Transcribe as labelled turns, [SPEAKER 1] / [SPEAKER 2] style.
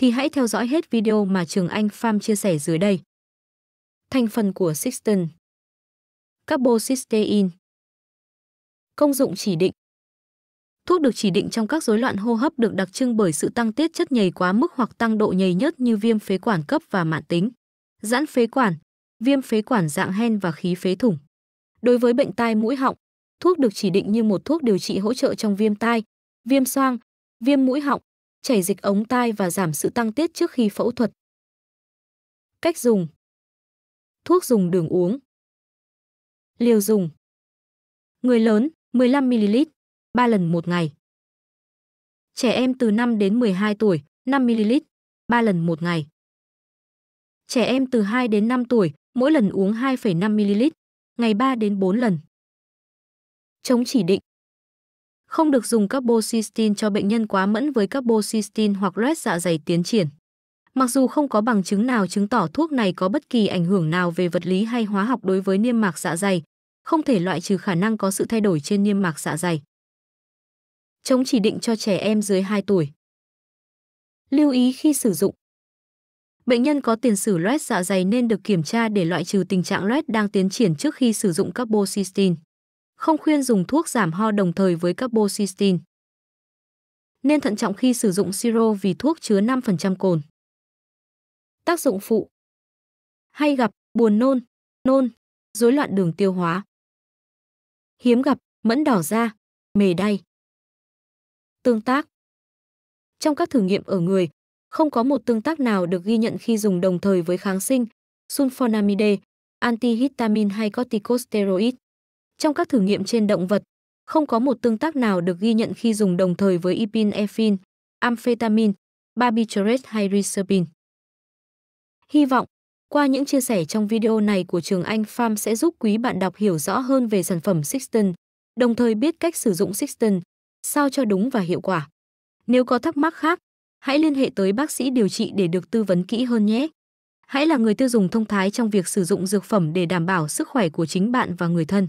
[SPEAKER 1] thì hãy theo dõi hết video mà Trường Anh Pham chia sẻ dưới đây. Thành phần của Sixton Carbocysteine Công dụng chỉ định Thuốc được chỉ định trong các rối loạn hô hấp được đặc trưng bởi sự tăng tiết chất nhầy quá mức hoặc tăng độ nhầy nhất như viêm phế quản cấp và mãn tính, giãn phế quản, viêm phế quản dạng hen và khí phế thủng. Đối với bệnh tai mũi họng, thuốc được chỉ định như một thuốc điều trị hỗ trợ trong viêm tai, viêm xoang, viêm mũi họng, chảy dịch ống tai và giảm sự tăng tiết trước khi phẫu thuật.
[SPEAKER 2] Cách dùng Thuốc dùng đường uống Liều dùng Người lớn 15ml, 3 lần một ngày Trẻ em từ 5 đến 12 tuổi 5ml, 3 lần một ngày Trẻ em từ 2 đến 5 tuổi mỗi lần uống 2,5ml, ngày
[SPEAKER 1] 3 đến 4 lần Chống chỉ định không được dùng carbocysteine cho bệnh nhân quá mẫn với carbocysteine hoặc loét dạ dày tiến triển. Mặc dù không có bằng chứng nào chứng tỏ thuốc này có bất kỳ ảnh hưởng nào về vật lý hay hóa học đối với niêm mạc dạ dày, không thể loại trừ khả năng có sự thay đổi trên niêm mạc dạ dày. Chống chỉ định cho trẻ em dưới 2 tuổi. Lưu ý khi sử dụng. Bệnh nhân có tiền sử loét dạ dày nên được kiểm tra để loại trừ tình trạng loét đang tiến triển trước khi sử dụng carbocysteine không khuyên dùng thuốc giảm ho đồng thời với capocystin. Nên thận trọng khi sử dụng siro vì thuốc chứa 5% cồn.
[SPEAKER 2] Tác dụng phụ Hay gặp buồn nôn, nôn, rối loạn đường tiêu hóa. Hiếm gặp mẫn đỏ da, mề đay.
[SPEAKER 1] Tương tác Trong các thử nghiệm ở người, không có một tương tác nào được ghi nhận khi dùng đồng thời với kháng sinh, sulfonamide, antihistamine hay corticosteroid. Trong các thử nghiệm trên động vật, không có một tương tác nào được ghi nhận khi dùng đồng thời với epinephrine, amphetamine, barbiturate hay reserpine. Hy vọng, qua những chia sẻ trong video này của trường Anh Farm sẽ giúp quý bạn đọc hiểu rõ hơn về sản phẩm Sixton, đồng thời biết cách sử dụng Sixton, sao cho đúng và hiệu quả. Nếu có thắc mắc khác, hãy liên hệ tới bác sĩ điều trị để được tư vấn kỹ hơn nhé. Hãy là người tiêu dùng thông thái trong việc sử dụng dược phẩm để đảm bảo sức khỏe của chính bạn và người thân.